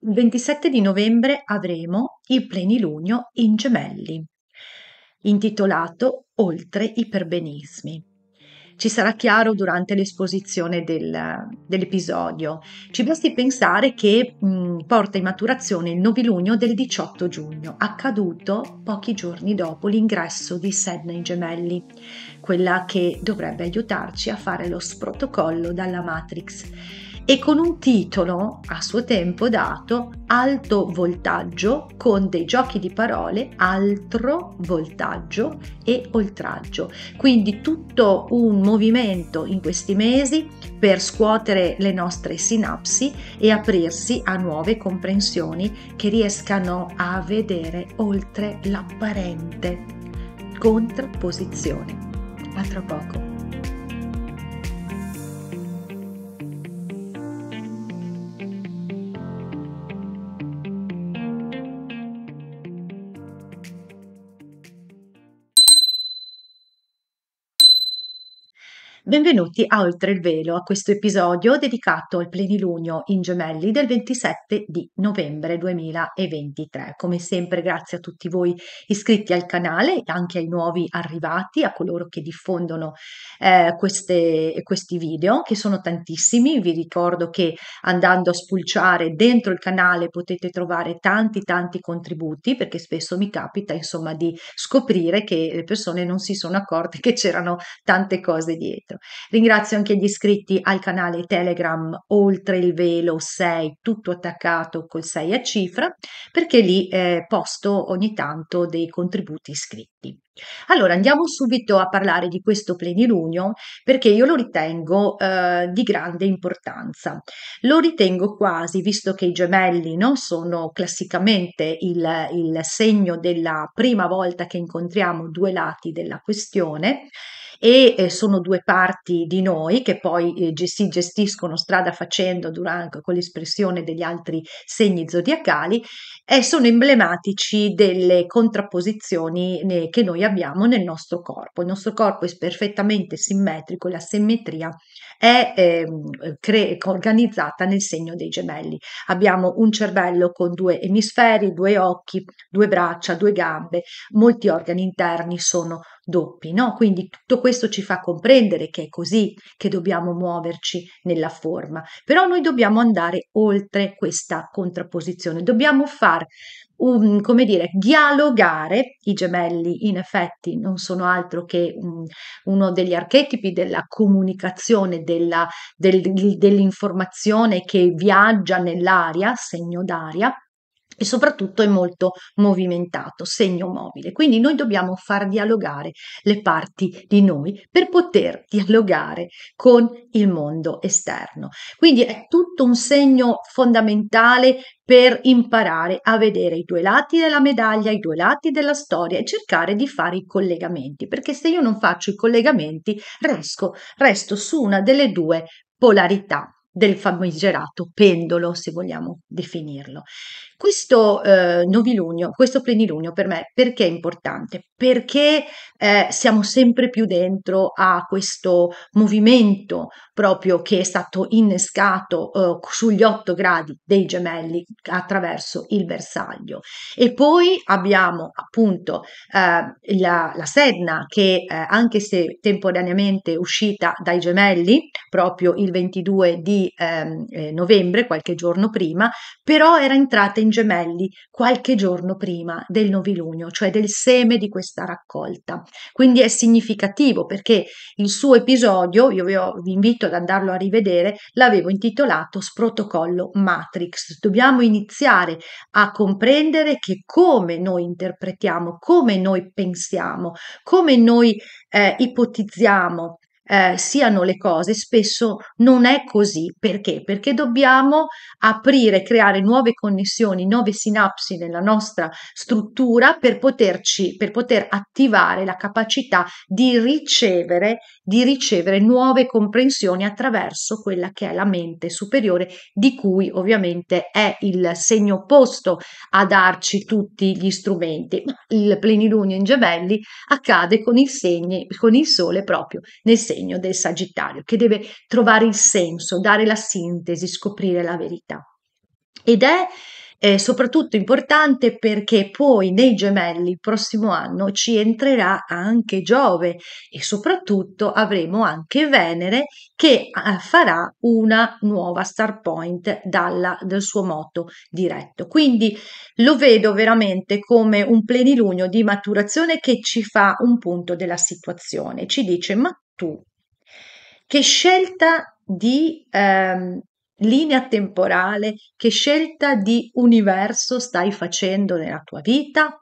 Il 27 di novembre avremo il plenilunio in gemelli, intitolato Oltre i perbenismi. Ci sarà chiaro durante l'esposizione del, dell'episodio. Ci basti pensare che mh, mm, porta in maturazione il novilunio del 18 giugno, accaduto pochi giorni dopo l'ingresso di Sedna in gemelli, quella che dovrebbe aiutarci a fare lo sprotocollo dalla Matrix e con un titolo a suo tempo dato Alto voltaggio con dei giochi di parole altro voltaggio e oltraggio. Quindi tutto un movimento in questi mesi per scuotere le nostre sinapsi e aprirsi a nuove comprensioni che riescano a vedere oltre l'apparente contrapposizione. A tra poco. Benvenuti a Oltre il Velo, a questo episodio dedicato al plenilunio in gemelli del 27 di novembre 2023. Come sempre grazie a tutti voi iscritti al canale e anche ai nuovi arrivati, a coloro che diffondono eh, queste, questi video, che sono tantissimi. Vi ricordo che andando a spulciare dentro il canale potete trovare tanti tanti contributi, perché spesso mi capita insomma di scoprire che le persone non si sono accorte che c'erano tante cose dietro. Ringrazio anche gli iscritti al canale Telegram Oltre il Velo 6, tutto attaccato col 6 a cifra, perché lì eh, posto ogni tanto dei contributi iscritti. Allora andiamo subito a parlare di questo plenilunio perché io lo ritengo eh, di grande importanza. Lo ritengo quasi, visto che i gemelli no, sono classicamente il, il segno della prima volta che incontriamo due lati della questione, e eh, sono due parti di noi che poi eh, si gestiscono strada facendo durante, con l'espressione degli altri segni zodiacali, e sono emblematici delle contrapposizioni eh, che noi abbiamo nel nostro corpo. Il nostro corpo è perfettamente simmetrico, la simmetria è eh, cre- organizzata nel segno dei gemelli. Abbiamo un cervello con due emisferi, due occhi, due braccia, due gambe, molti organi interni sono doppi, no? Quindi tutto questo ci fa comprendere che è così che dobbiamo muoverci nella forma, però noi dobbiamo andare oltre questa contrapposizione, dobbiamo far un, come dire, dialogare, i gemelli in effetti non sono altro che un, uno degli archetipi della comunicazione, della, del, dell'informazione che viaggia nell'aria, segno d'aria, e soprattutto è molto movimentato, segno mobile. Quindi noi dobbiamo far dialogare le parti di noi per poter dialogare con il mondo esterno. Quindi è tutto un segno fondamentale per imparare a vedere i due lati della medaglia, i due lati della storia e cercare di fare i collegamenti, perché se io non faccio i collegamenti resto, resto su una delle due polarità del famigerato pendolo, se vogliamo definirlo. Questo eh, novilunio, questo plenilunio per me perché è importante? Perché eh, siamo sempre più dentro a questo movimento proprio che è stato innescato eh, sugli otto gradi dei gemelli attraverso il bersaglio. E poi abbiamo appunto eh, la, la Sedna che eh, anche se temporaneamente uscita dai gemelli proprio il 22 di Ehm, eh, novembre, qualche giorno prima, però era entrata in gemelli qualche giorno prima del novilunio, cioè del seme di questa raccolta. Quindi è significativo perché il suo episodio, io vi, ho, vi invito ad andarlo a rivedere, l'avevo intitolato Sprotocollo Matrix. Dobbiamo iniziare a comprendere che come noi interpretiamo, come noi pensiamo, come noi eh, ipotizziamo eh, siano le cose, spesso non è così. Perché? Perché dobbiamo aprire, creare nuove connessioni, nuove sinapsi nella nostra struttura per poterci, per poter attivare la capacità di ricevere, di ricevere nuove comprensioni attraverso quella che è la mente superiore, di cui ovviamente è il segno opposto a darci tutti gli strumenti. Il plenilunio in gemelli accade con il, segni, con il sole proprio nel segno segno del Sagittario, che deve trovare il senso, dare la sintesi, scoprire la verità. Ed è eh, soprattutto importante perché poi nei gemelli il prossimo anno ci entrerà anche Giove e soprattutto avremo anche Venere che eh, farà una nuova star point dalla, dal suo moto diretto. Quindi lo vedo veramente come un plenilunio di maturazione che ci fa un punto della situazione, ci dice ma tu che scelta di ehm, linea temporale, che scelta di universo stai facendo nella tua vita?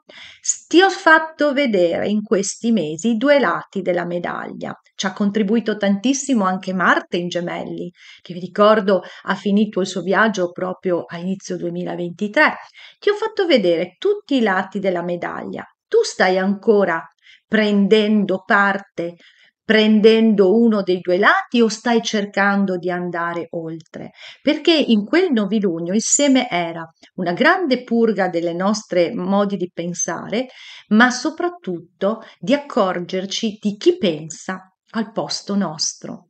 Ti ho fatto vedere in questi mesi i due lati della medaglia. Ci ha contribuito tantissimo anche Marte in Gemelli, che vi ricordo ha finito il suo viaggio proprio a inizio 2023. Ti ho fatto vedere tutti i lati della medaglia. Tu stai ancora prendendo parte prendendo uno dei due lati o stai cercando di andare oltre? Perché in quel novilunio il seme era una grande purga delle nostre modi di pensare, ma soprattutto di accorgerci di chi pensa al posto nostro.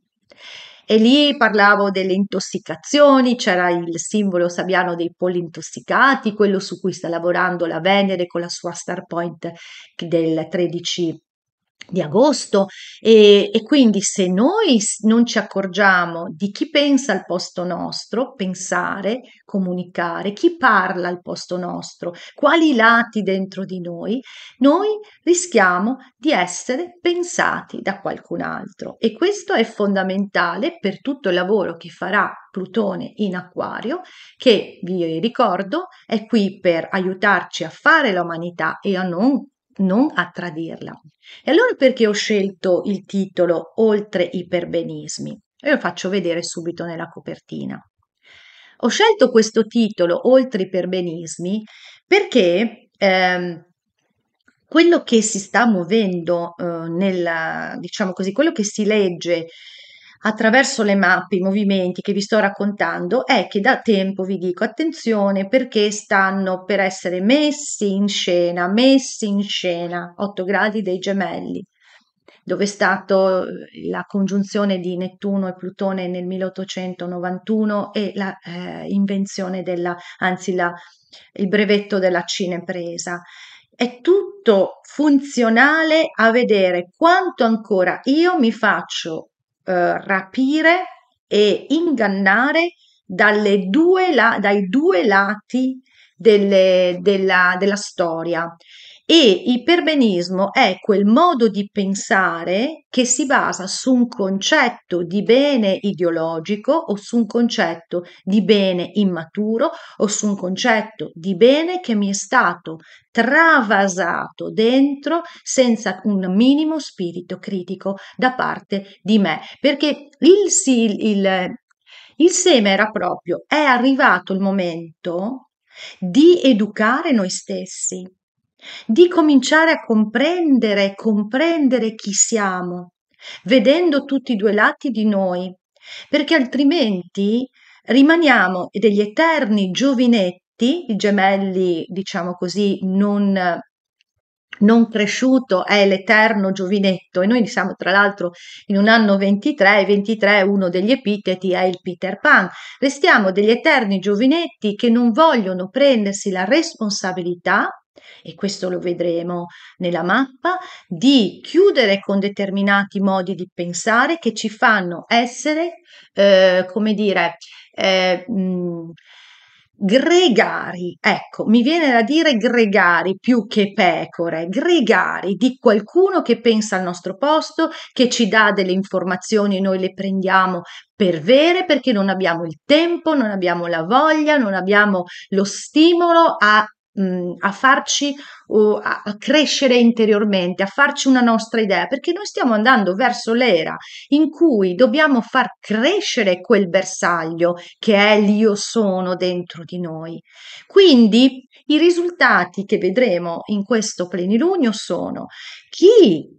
E lì parlavo delle intossicazioni, c'era il simbolo sabiano dei polli intossicati, quello su cui sta lavorando la Venere con la sua star point del 13 di agosto e, e quindi se noi non ci accorgiamo di chi pensa al posto nostro, pensare, comunicare, chi parla al posto nostro, quali lati dentro di noi, noi rischiamo di essere pensati da qualcun altro e questo è fondamentale per tutto il lavoro che farà Plutone in Aquario, che vi ricordo è qui per aiutarci a fare l'umanità e a non non a tradirla. E allora perché ho scelto il titolo Oltre i perbenismi? E lo faccio vedere subito nella copertina. Ho scelto questo titolo Oltre i perbenismi perché ehm, quello che si sta muovendo eh, nella, diciamo così, quello che si legge attraverso le mappe, i movimenti che vi sto raccontando, è che da tempo vi dico attenzione perché stanno per essere messi in scena, messi in scena, 8 gradi dei gemelli dove è stata eh, la congiunzione di Nettuno e Plutone nel 1891 e l'invenzione eh, della, anzi la, il brevetto della cinepresa. È tutto funzionale a vedere quanto ancora io mi faccio eh, rapire e ingannare dalle due la- dai due lati delle, della, della storia. E iperbenismo è quel modo di pensare che si basa su un concetto di bene ideologico o su un concetto di bene immaturo o su un concetto di bene che mi è stato travasato dentro senza un minimo spirito critico da parte di me. Perché il, il, il, il seme era proprio, è arrivato il momento di educare noi stessi di cominciare a comprendere e comprendere chi siamo, vedendo tutti i due lati di noi, perché altrimenti rimaniamo degli eterni giovinetti, i gemelli, diciamo così, non non cresciuto è l'eterno giovinetto e noi siamo tra l'altro in un anno 23 e 23 uno degli epiteti è il Peter Pan. Restiamo degli eterni giovinetti che non vogliono prendersi la responsabilità e questo lo vedremo nella mappa, di chiudere con determinati modi di pensare che ci fanno essere, eh, come dire, eh, mh, gregari, ecco, mi viene da dire gregari più che pecore, gregari di qualcuno che pensa al nostro posto, che ci dà delle informazioni, e noi le prendiamo per vere perché non abbiamo il tempo, non abbiamo la voglia, non abbiamo lo stimolo a mh, a farci o a, a crescere interiormente, a farci una nostra idea, perché noi stiamo andando verso l'era in cui dobbiamo far crescere quel bersaglio che è l'io sono dentro di noi. Quindi i risultati che vedremo in questo plenilunio sono chi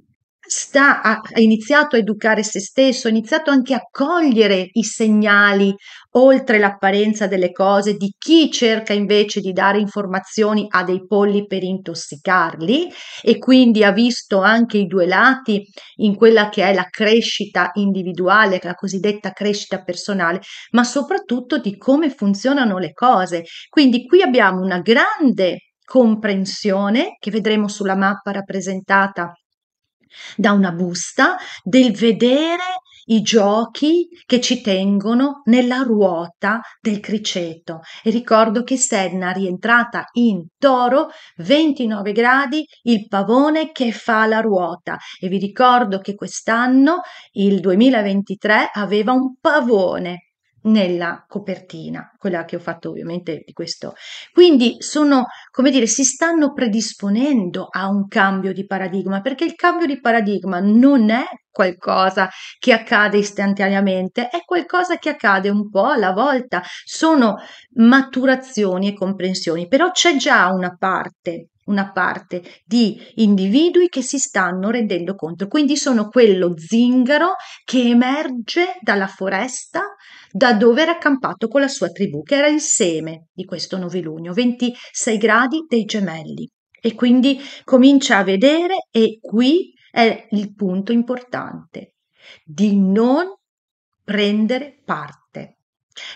sta, ha, ha iniziato a educare se stesso, ha iniziato anche a cogliere i segnali oltre l'apparenza delle cose di chi cerca invece di dare informazioni a dei polli per intossicarli e quindi ha visto anche i due lati in quella che è la crescita individuale, la cosiddetta crescita personale, ma soprattutto di come funzionano le cose. Quindi qui abbiamo una grande comprensione che vedremo sulla mappa rappresentata da una busta del vedere i giochi che ci tengono nella ruota del criceto e ricordo che Sedna rientrata in toro 29 gradi il pavone che fa la ruota e vi ricordo che quest'anno il 2023 aveva un pavone nella copertina, quella che ho fatto ovviamente di questo. Quindi sono, come dire, si stanno predisponendo a un cambio di paradigma, perché il cambio di paradigma non è qualcosa che accade istantaneamente, è qualcosa che accade un po' alla volta, sono maturazioni e comprensioni, però c'è già una parte una parte di individui che si stanno rendendo conto, quindi sono quello zingaro che emerge dalla foresta da dove era accampato con la sua tribù, che era il seme di questo novilunio, 26 gradi dei gemelli. E quindi comincia a vedere, e qui è il punto importante, di non prendere parte.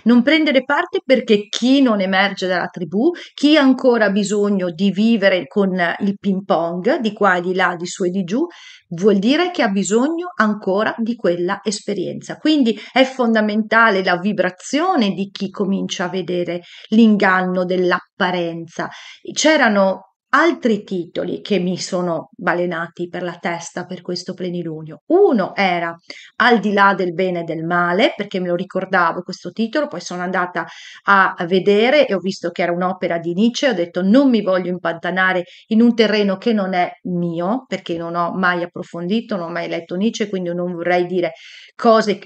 Non prendere parte perché chi non emerge dalla tribù, chi ancora ha bisogno di vivere con il ping pong di qua e di là, di su e di giù, vuol dire che ha bisogno ancora di quella esperienza. Quindi è fondamentale la vibrazione di chi comincia a vedere l'inganno dell'apparenza. C'erano altri titoli che mi sono balenati per la testa per questo plenilunio. Uno era Al di là del bene e del male, perché me lo ricordavo questo titolo, poi sono andata a vedere e ho visto che era un'opera di Nietzsche, ho detto non mi voglio impantanare in un terreno che non è mio, perché non ho mai approfondito, non ho mai letto Nietzsche, quindi non vorrei dire cose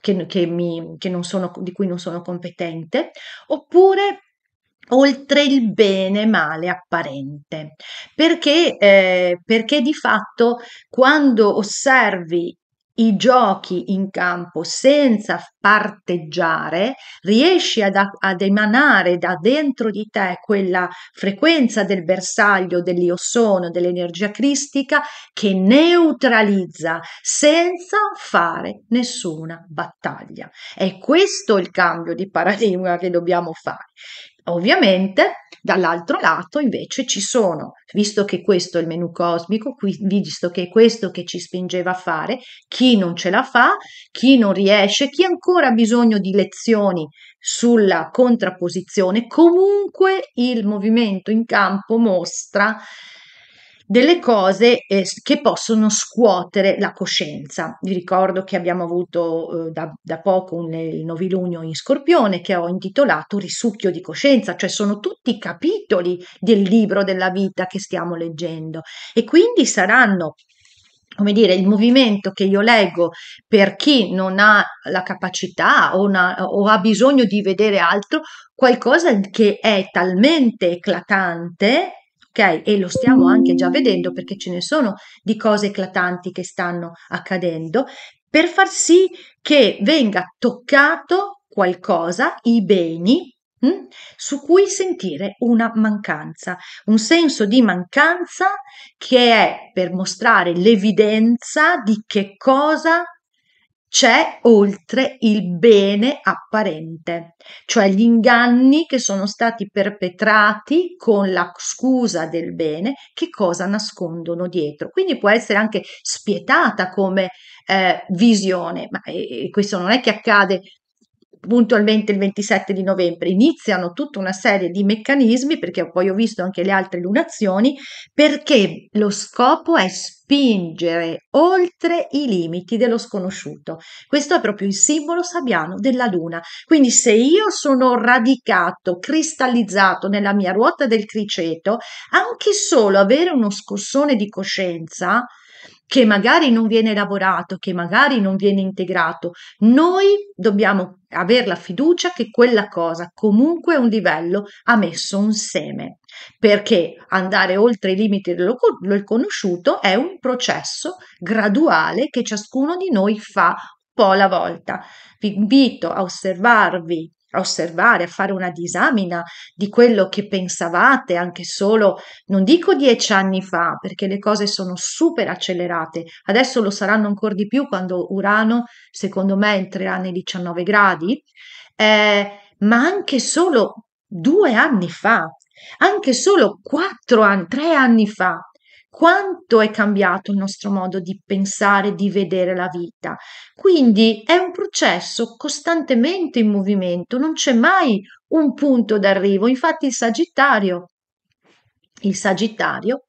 che, che mi, che non sono, di cui non sono competente, oppure oltre il bene male apparente perché, eh, perché di fatto quando osservi i giochi in campo senza parteggiare, riesci ad, ad, emanare da dentro di te quella frequenza del bersaglio, dell'io sono, dell'energia cristica che neutralizza senza fare nessuna battaglia. È questo il cambio di paradigma che dobbiamo fare. Ovviamente dall'altro lato invece ci sono, visto che questo è il menu cosmico, visto che è questo che ci spingeva a fare, chi non ce la fa, chi non riesce, chi ancora ha bisogno di lezioni sulla contrapposizione, comunque il movimento in campo mostra delle cose eh, che possono scuotere la coscienza. Vi ricordo che abbiamo avuto eh, da, da, poco un, il novilunio in Scorpione che ho intitolato Risucchio di coscienza, cioè sono tutti i capitoli del libro della vita che stiamo leggendo e quindi saranno come dire, il movimento che io leggo per chi non ha la capacità o, una, o, ha bisogno di vedere altro, qualcosa che è talmente eclatante ok? E lo stiamo anche già vedendo perché ce ne sono di cose eclatanti che stanno accadendo, per far sì che venga toccato qualcosa, i beni, mh, hm, su cui sentire una mancanza, un senso di mancanza che è per mostrare l'evidenza di che cosa c'è oltre il bene apparente, cioè gli inganni che sono stati perpetrati con la scusa del bene, che cosa nascondono dietro. Quindi può essere anche spietata come eh, visione, ma eh, questo non è che accade puntualmente il 27 di novembre, iniziano tutta una serie di meccanismi, perché poi ho visto anche le altre lunazioni, perché lo scopo è spingere oltre i limiti dello sconosciuto. Questo è proprio il simbolo sabiano della luna. Quindi se io sono radicato, cristallizzato nella mia ruota del criceto, anche solo avere uno scossone di coscienza, che magari non viene lavorato, che magari non viene integrato, noi dobbiamo avere la fiducia che quella cosa comunque un livello ha messo un seme, perché andare oltre i limiti del conosciuto è un processo graduale che ciascuno di noi fa po' alla volta. Vi invito a osservarvi a osservare, a fare una disamina di quello che pensavate anche solo, non dico dieci anni fa, perché le cose sono super accelerate, adesso lo saranno ancora di più quando Urano, secondo me, entrerà nei 19 gradi, eh, ma anche solo due anni fa, anche solo quattro anni, tre anni fa, quanto è cambiato il nostro modo di pensare, di vedere la vita. Quindi è un processo costantemente in movimento, non c'è mai un punto d'arrivo. Infatti il Sagittario, il Sagittario,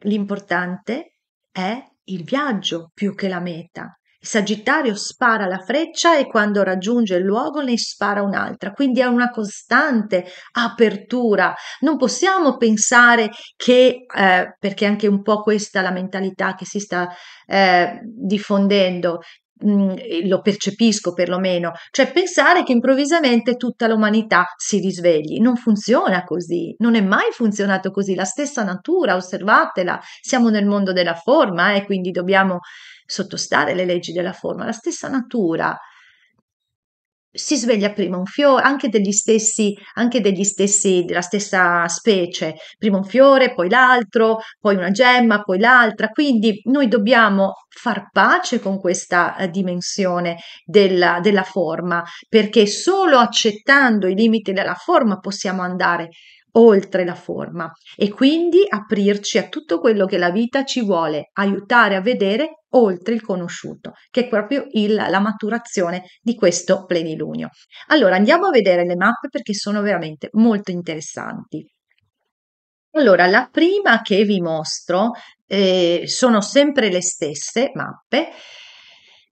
l'importante è il viaggio più che la meta. Sagittario spara la freccia e quando raggiunge il luogo ne spara un'altra, quindi è una costante apertura. Non possiamo pensare che, eh, perché anche un po' questa è la mentalità che si sta eh, diffondendo, Mhmm, lo percepisco perlomeno, cioè pensare che improvvisamente tutta l'umanità si risvegli. Non funziona così, non è mai funzionato così. La stessa natura, osservatela, siamo nel mondo della forma e eh, quindi dobbiamo sottostare alle leggi della forma. La stessa natura si sveglia prima un fiore, anche degli stessi, anche degli stessi, della stessa specie, prima un fiore, poi l'altro, poi una gemma, poi l'altra. Quindi noi dobbiamo far pace con questa eh, dimensione della, della forma, perché solo accettando i limiti della forma possiamo andare oltre la forma e quindi aprirci a tutto quello che la vita ci vuole aiutare a vedere oltre il conosciuto, che è proprio il, la maturazione di questo plenilunio. Allora andiamo a vedere le mappe perché sono veramente molto interessanti. Allora, la prima che vi mostro eh, sono sempre le stesse mappe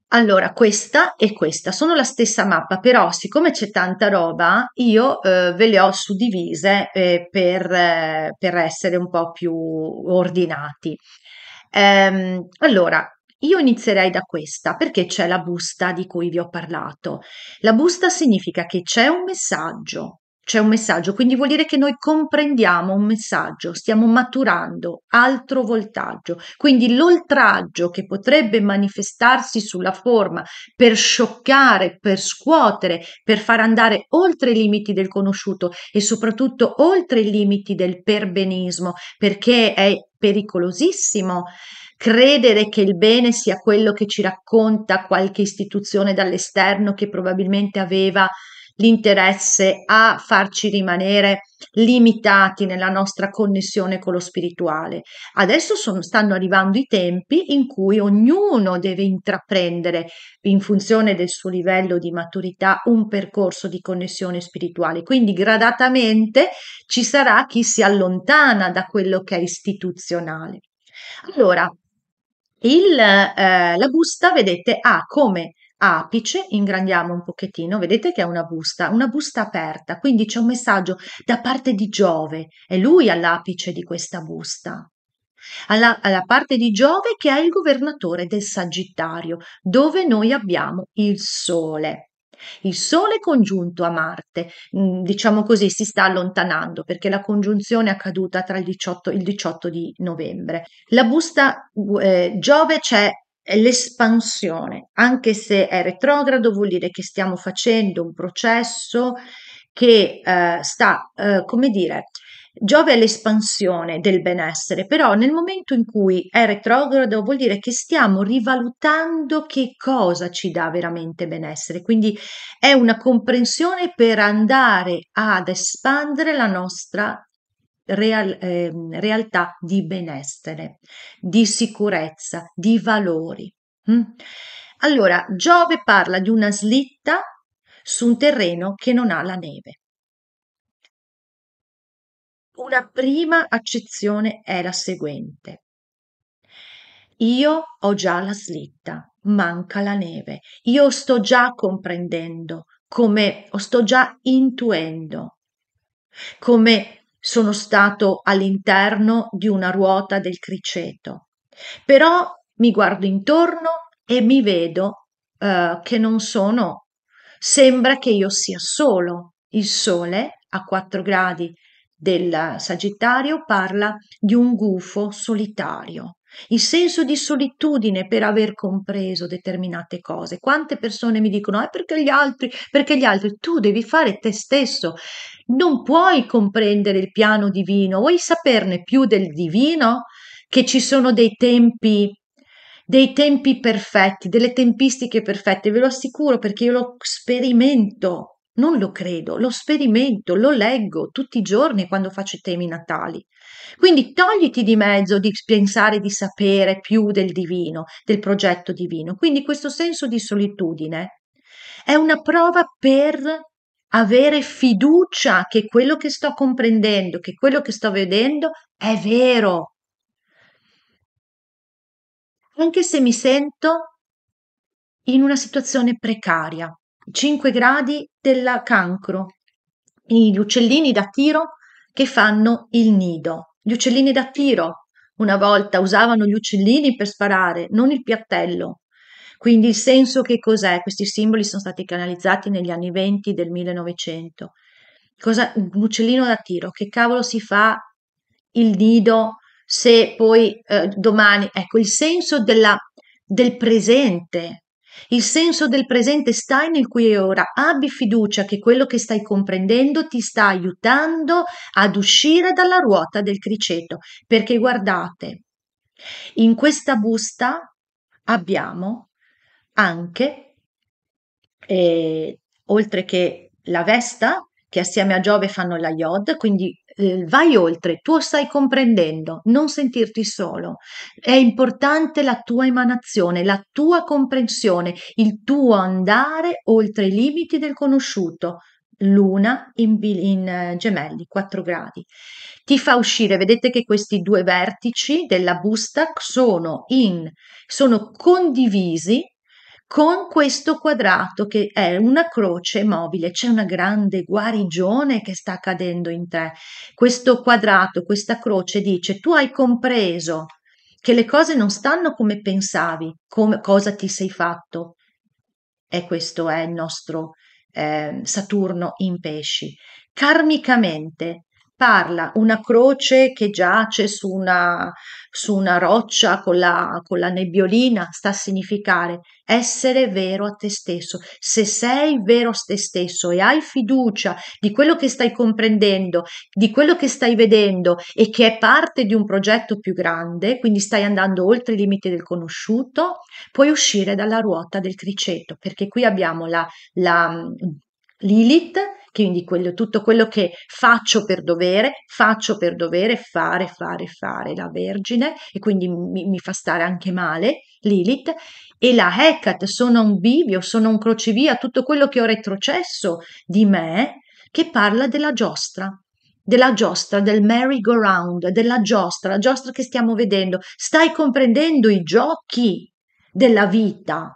allora, questa e questa sono la stessa mappa, però siccome c'è tanta roba, io eh, ve le ho suddivise eh, per, eh, per, essere un po' più ordinati. Ehm, allora, io inizierei da questa perché c'è la busta di cui vi ho parlato. La busta significa che c'è un messaggio, c'è un messaggio, quindi vuol dire che noi comprendiamo un messaggio, stiamo maturando altro voltaggio. Quindi l'oltraggio che potrebbe manifestarsi sulla forma per scioccare, per scuotere, per far andare oltre i limiti del conosciuto e soprattutto oltre i limiti del perbenismo, perché è pericolosissimo credere che il bene sia quello che ci racconta qualche istituzione dall'esterno che probabilmente aveva l'interesse a farci rimanere limitati nella nostra connessione con lo spirituale. Adesso sono, stanno arrivando i tempi in cui ognuno deve intraprendere, in funzione del suo livello di maturità, un percorso di connessione spirituale. Quindi gradatamente ci sarà chi si allontana da quello che è istituzionale. Allora, il, eh, la busta, vedete, ha come apice, ingrandiamo un pochettino, vedete che è una busta, una busta aperta, quindi c'è un messaggio da parte di Giove, è lui all'apice di questa busta. Alla, alla parte di Giove che è il governatore del Sagittario, dove noi abbiamo il Sole. Il Sole congiunto a Marte, mm, diciamo così, si sta allontanando perché la congiunzione è accaduta tra il 18 e il 18 di novembre. La busta eh, Giove c'è l'espansione, anche se è retrogrado, vuol dire che stiamo facendo un processo che eh, sta, eh, come dire, Giove all'espansione del benessere, però nel momento in cui è retrogrado vuol dire che stiamo rivalutando che cosa ci dà veramente benessere, quindi è una comprensione per andare ad espandere la nostra real, eh, realtà di benessere, di sicurezza, di valori. Mm? Allora, Giove parla di una slitta su un terreno che non ha la neve. Una prima accezione è la seguente. Io ho già la slitta, manca la neve. Io sto già comprendendo come, o sto già intuendo come sono stato all'interno di una ruota del criceto. Però mi guardo intorno e mi vedo eh, che non sono, sembra che io sia solo. Il sole a 4 gradi del Sagittario parla di un gufo solitario il senso di solitudine per aver compreso determinate cose. Quante persone mi dicono è ah, perché gli altri, perché gli altri, tu devi fare te stesso, non puoi comprendere il piano divino, vuoi saperne più del divino? Che ci sono dei tempi dei tempi perfetti, delle tempistiche perfette, ve lo assicuro perché io lo sperimento non lo credo, lo sperimento, lo leggo tutti i giorni quando faccio i temi natali. Quindi togliti di mezzo di pensare di sapere più del divino, del progetto divino. Quindi questo senso di solitudine è una prova per avere fiducia che quello che sto comprendendo, che quello che sto vedendo è vero. Anche se mi sento in una situazione precaria, 5 gradi del cancro, gli uccellini da tiro che fanno il nido. Gli uccellini da tiro una volta usavano gli uccellini per sparare, non il piattello. Quindi il senso che cos'è? Questi simboli sono stati canalizzati negli anni 20 del 1900. Cosa, un uccellino da tiro, che cavolo si fa il nido se poi eh, domani... Ecco, il senso della, del presente, il senso del presente sta nel qui e ora. Abbi fiducia che quello che stai comprendendo ti sta aiutando ad uscire dalla ruota del criceto, perché guardate, in questa busta abbiamo anche, eh, oltre che la vesta, che assieme a Giove fanno la Yod, quindi Ehm, vai oltre, tu stai comprendendo, non sentirti solo. È importante la tua emanazione, la tua comprensione, il tuo andare oltre i limiti del conosciuto. Luna in, in eh, gemelli 4 gradi ti fa uscire, vedete che questi due vertici della busta sono, in, sono condivisi con questo quadrato che è una croce mobile, c'è una grande guarigione che sta accadendo in te. Questo quadrato, questa croce dice tu hai compreso che le cose non stanno come pensavi, come, cosa ti sei fatto. E questo è il nostro eh, Saturno in pesci. Karmicamente parla una croce che giace su una, su una roccia con la, con la nebbiolina, sta a significare essere vero a te stesso. Se sei vero a te stesso e hai fiducia di quello che stai comprendendo, di quello che stai vedendo e che è parte di un progetto più grande, quindi stai andando oltre i limiti del conosciuto, puoi uscire dalla ruota del criceto, perché qui abbiamo la, la Lilith, quindi quello, tutto quello che faccio per dovere, faccio per dovere fare, fare, fare la Vergine e quindi mi, mi fa stare anche male Lilith e la Hecate, sono un bivio, sono un crocevia, tutto quello che ho retrocesso di me che parla della giostra, della giostra, del merry-go-round, della giostra, la giostra che stiamo vedendo. Stai comprendendo i giochi della vita,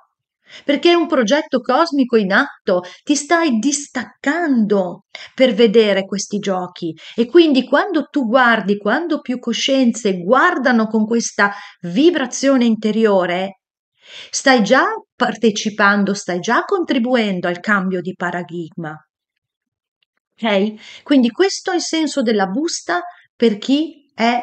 perché è un progetto cosmico in atto, ti stai distaccando per vedere questi giochi e quindi quando tu guardi, quando più coscienze guardano con questa vibrazione interiore, stai già partecipando, stai già contribuendo al cambio di paradigma. Ok? Quindi questo è il senso della busta per chi è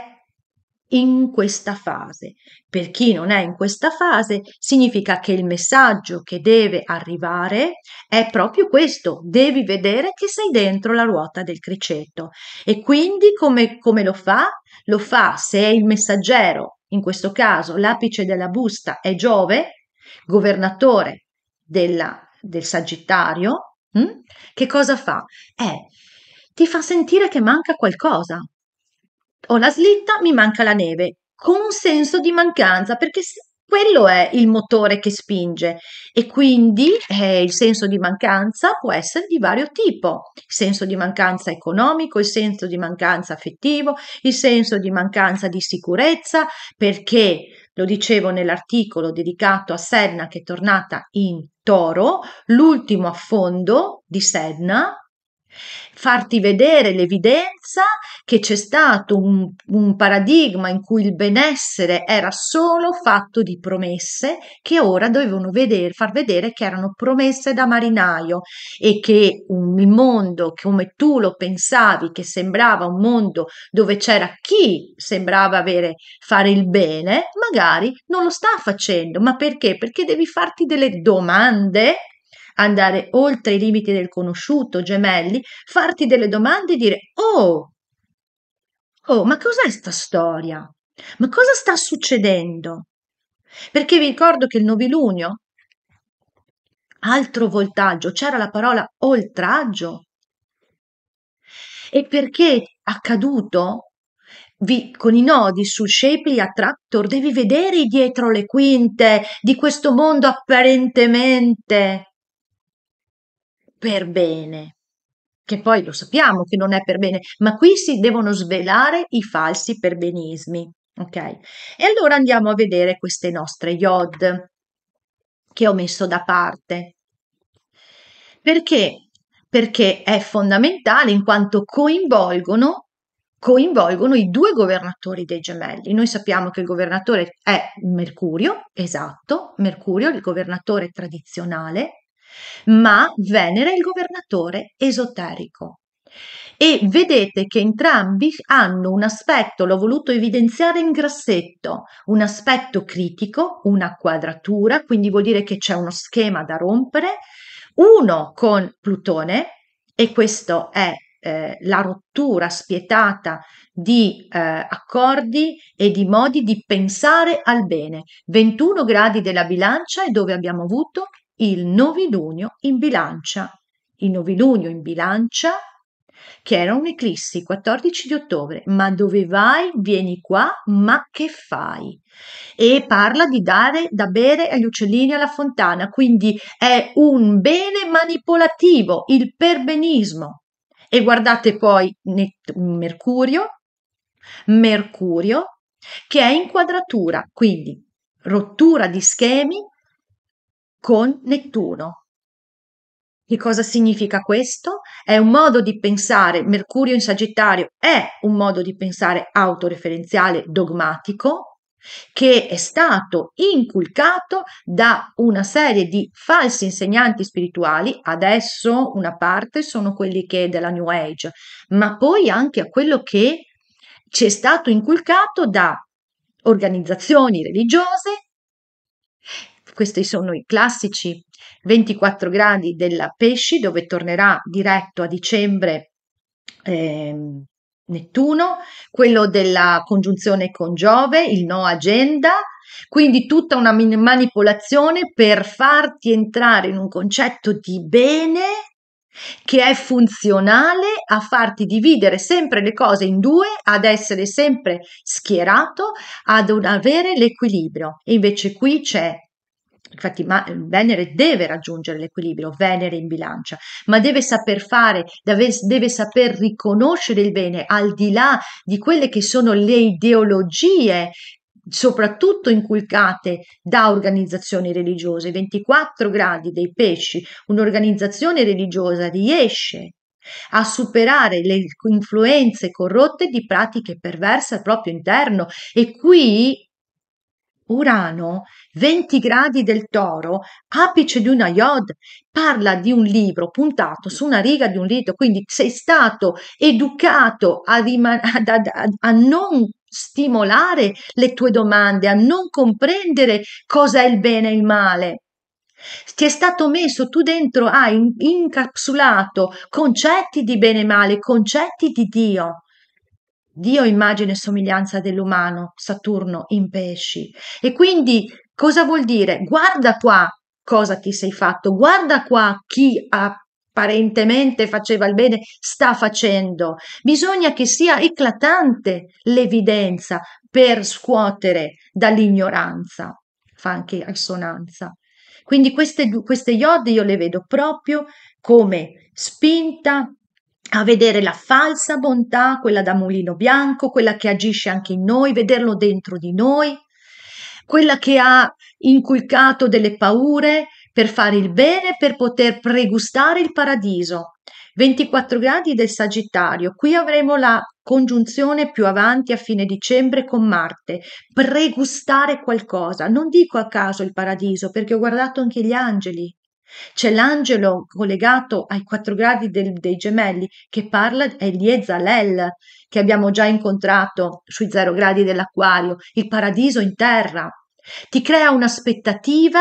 in questa fase. Per chi non è in questa fase, significa che il messaggio che deve arrivare è proprio questo, devi vedere che sei dentro la ruota del criceto. E quindi come, come lo fa? Lo fa se è il messaggero, in questo caso l'apice della busta è Giove, governatore della, del Sagittario, mh? Hm? che cosa fa? Eh, ti fa sentire che manca qualcosa, ho la slitta, mi manca la neve, con un senso di mancanza, perché quello è il motore che spinge e quindi eh, il senso di mancanza può essere di vario tipo, il senso di mancanza economico, il senso di mancanza affettivo, il senso di mancanza di sicurezza, perché lo dicevo nell'articolo dedicato a Sedna che è tornata in toro, l'ultimo affondo di Sedna farti vedere l'evidenza che c'è stato un, un paradigma in cui il benessere era solo fatto di promesse che ora dovevano vedere, far vedere che erano promesse da marinaio e che un mondo come tu lo pensavi, che sembrava un mondo dove c'era chi sembrava avere, fare il bene, magari non lo sta facendo. Ma perché? Perché devi farti delle domande andare oltre i limiti del conosciuto, gemelli, farti delle domande e dire oh, oh, ma cos'è sta storia? Ma cosa sta succedendo? Perché vi ricordo che il novilunio, altro voltaggio, c'era la parola oltraggio. E perché è accaduto vi, con i nodi sul Shapely Attractor devi vedere dietro le quinte di questo mondo apparentemente per bene, che poi lo sappiamo che non è per bene, ma qui si devono svelare i falsi perbenismi. Ok, e allora andiamo a vedere queste nostre iod che ho messo da parte. Perché? Perché è fondamentale in quanto coinvolgono coinvolgono i due governatori dei gemelli. Noi sappiamo che il governatore è Mercurio, esatto, Mercurio, il governatore tradizionale, ma venera il governatore esoterico. E vedete che entrambi hanno un aspetto, l'ho voluto evidenziare in grassetto, un aspetto critico, una quadratura, quindi vuol dire che c'è uno schema da rompere, uno con Plutone, e questo è eh, la rottura spietata di eh, accordi e di modi di pensare al bene. 21 gradi della bilancia e dove abbiamo avuto il novilunio in bilancia. Il novilunio in bilancia, che era un'eclissi 14 di ottobre, ma dove vai, vieni qua, ma che fai? E parla di dare da bere agli uccellini alla fontana, quindi è un bene manipolativo, il perbenismo. E guardate poi Mercurio, Mercurio, che è inquadratura, quindi rottura di schemi, con Nettuno. Che cosa significa questo? È un modo di pensare, Mercurio in Sagittario è un modo di pensare autoreferenziale, dogmatico, che è stato inculcato da una serie di falsi insegnanti spirituali, adesso una parte sono quelli che della New Age, ma poi anche a quello che ci è stato inculcato da organizzazioni religiose questi sono i classici 24 gradi della Pesci, dove tornerà diretto a dicembre eh, Nettuno, quello della congiunzione con Giove, il no agenda, quindi tutta una manipolazione per farti entrare in un concetto di bene che è funzionale a farti dividere sempre le cose in due, ad essere sempre schierato, ad avere l'equilibrio. E invece qui c'è Infatti ma, eh, Venere deve raggiungere l'equilibrio, Venere in bilancia, ma deve saper fare, deve, deve, saper riconoscere il bene al di là di quelle che sono le ideologie soprattutto inculcate da organizzazioni religiose. 24 gradi dei pesci, un'organizzazione religiosa riesce a superare le influenze corrotte di pratiche perverse al proprio interno e qui Urano, 20 gradi del toro, apice di una yod, parla di un libro puntato su una riga di un rito, quindi sei stato educato a, riman- a, a, a non stimolare le tue domande, a non comprendere cosa è il bene e il male. Ti è stato messo, tu dentro hai incapsulato concetti di bene e male, concetti di Dio. Dio immagine e somiglianza dell'umano, Saturno in pesci. E quindi cosa vuol dire? Guarda qua cosa ti sei fatto, guarda qua chi apparentemente faceva il bene sta facendo. Bisogna che sia eclatante l'evidenza per scuotere dall'ignoranza, fa anche assonanza. Quindi queste, queste iod io le vedo proprio come spinta a vedere la falsa bontà, quella da mulino bianco, quella che agisce anche in noi, vederlo dentro di noi, quella che ha inculcato delle paure per fare il bene, per poter pregustare il paradiso. 24 gradi del Sagittario. Qui avremo la congiunzione più avanti a fine dicembre con Marte. Pregustare qualcosa. Non dico a caso il paradiso, perché ho guardato anche gli angeli. C'è l'angelo collegato ai quattro gradi del, dei gemelli che parla è Liezalel, che abbiamo già incontrato sui zero gradi dell'acquario, il paradiso in terra. Ti crea un'aspettativa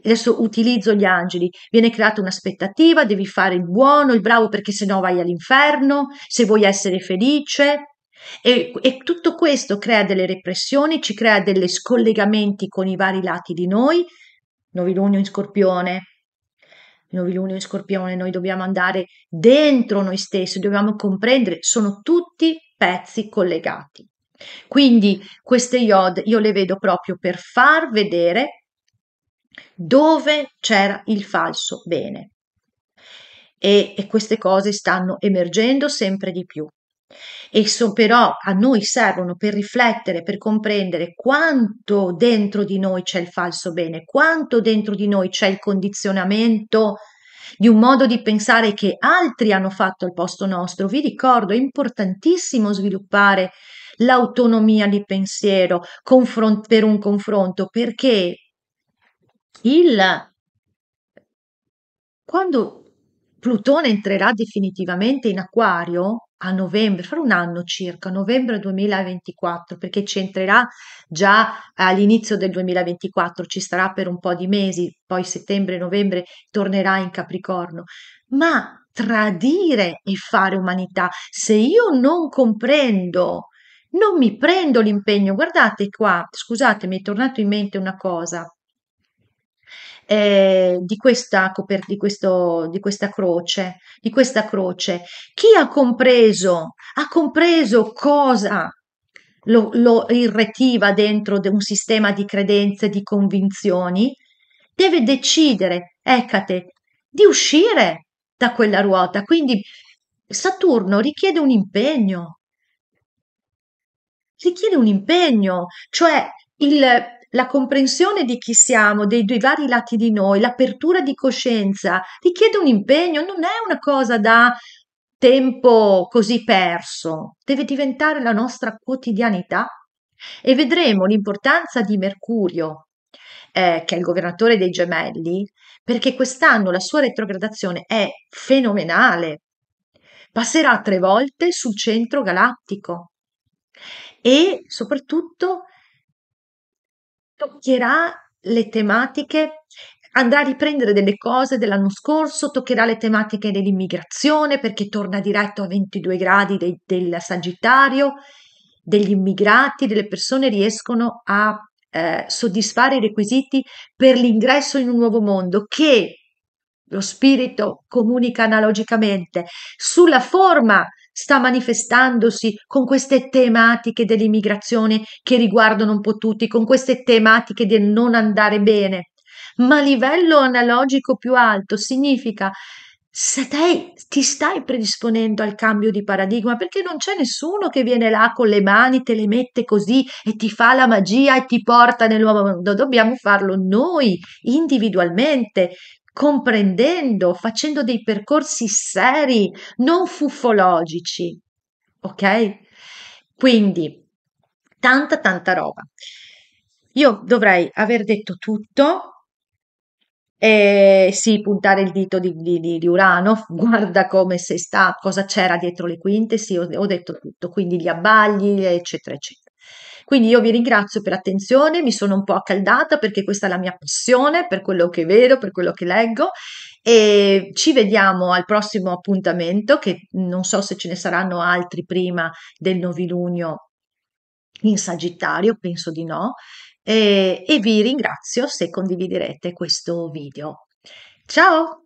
adesso utilizzo gli angeli, viene creata un'aspettativa, devi fare il buono, il bravo perché sennò vai all'inferno, se vuoi essere felice. E, e, tutto questo crea delle repressioni, ci crea degli scollegamenti con i vari lati di noi novilunio in scorpione, novilunio in scorpione, noi dobbiamo andare dentro noi stessi, dobbiamo comprendere, sono tutti pezzi collegati. Quindi queste iod io le vedo proprio per far vedere dove c'era il falso bene. E, e queste cose stanno emergendo sempre di più. Esso però a noi servono per riflettere, per comprendere quanto dentro di noi c'è il falso bene, quanto dentro di noi c'è il condizionamento di un modo di pensare che altri hanno fatto al posto nostro. Vi ricordo, è importantissimo sviluppare l'autonomia di pensiero confron- per un confronto, perché il quando Plutone entrerà definitivamente in acquario, a novembre, fra un anno circa, novembre 2024, perché ci entrerà già all'inizio del 2024, ci starà per un po' di mesi, poi settembre, novembre tornerà in Capricorno. Ma tradire e fare umanità, se io non comprendo, non mi prendo l'impegno, guardate qua, scusate, mi è tornato in mente una cosa eh, di, questa, di, questo, di, questa croce, di questa croce. Chi ha compreso, ha compreso cosa lo, lo irretiva dentro de un sistema di credenze, di convinzioni, deve decidere, Ecate, di uscire da quella ruota. Quindi Saturno richiede un impegno, richiede un impegno, cioè il la comprensione di chi siamo, dei, dei vari lati di noi, l'apertura di coscienza richiede un impegno, non è una cosa da tempo così perso, deve diventare la nostra quotidianità e vedremo l'importanza di Mercurio, eh, che è il governatore dei gemelli, perché quest'anno la sua retrogradazione è fenomenale. Passerà tre volte sul centro galattico e soprattutto toccherà le tematiche andrà a riprendere delle cose dell'anno scorso, toccherà le tematiche dell'immigrazione perché torna diretto a 22 gradi de- del Sagittario, degli immigrati, delle persone riescono a eh, soddisfare i requisiti per l'ingresso in un nuovo mondo che lo spirito comunica analogicamente sulla forma sta manifestandosi con queste tematiche dell'immigrazione che riguardano un po' tutti, con queste tematiche del non andare bene. Ma a livello analogico più alto significa se te ti stai predisponendo al cambio di paradigma, perché non c'è nessuno che viene là con le mani, te le mette così e ti fa la magia e ti porta nel nuovo mondo, dobbiamo farlo noi individualmente, comprendendo, facendo dei percorsi seri, non fufologici. Ok? Quindi, tanta, tanta roba. Io dovrei aver detto tutto, e sì, puntare il dito di, di, di, Urano, guarda come se sta, cosa c'era dietro le quinte, sì, ho, ho detto tutto, quindi gli abbagli, eccetera, eccetera. Quindi io vi ringrazio per l'attenzione, mi sono un po' accaldata perché questa è la mia passione per quello che vedo, per quello che leggo e ci vediamo al prossimo appuntamento che non so se ce ne saranno altri prima del 9 luglio in Sagittario, penso di no, e, e vi ringrazio se condividerete questo video. Ciao!